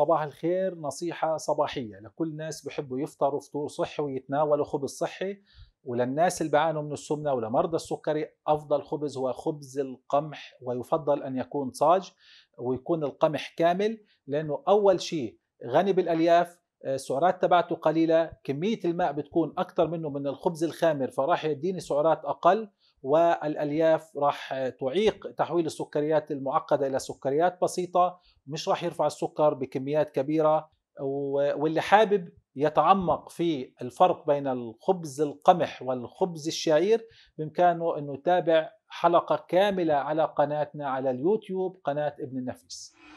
صباح الخير نصيحة صباحية لكل الناس بحبوا يفطروا فطور صحي ويتناولوا خبز صحي وللناس اللي بيعانوا من السمنة ولمرضى السكري أفضل خبز هو خبز القمح ويفضل أن يكون صاج ويكون القمح كامل لأنه أول شيء غني بالألياف السعرات آه، تبعته قليلة كمية الماء بتكون أكثر منه من الخبز الخامر فراح يديني سعرات أقل والالياف راح تعيق تحويل السكريات المعقده الى سكريات بسيطه مش راح يرفع السكر بكميات كبيره واللي حابب يتعمق في الفرق بين الخبز القمح والخبز الشعير بامكانه انه يتابع حلقه كامله على قناتنا على اليوتيوب قناه ابن النفيس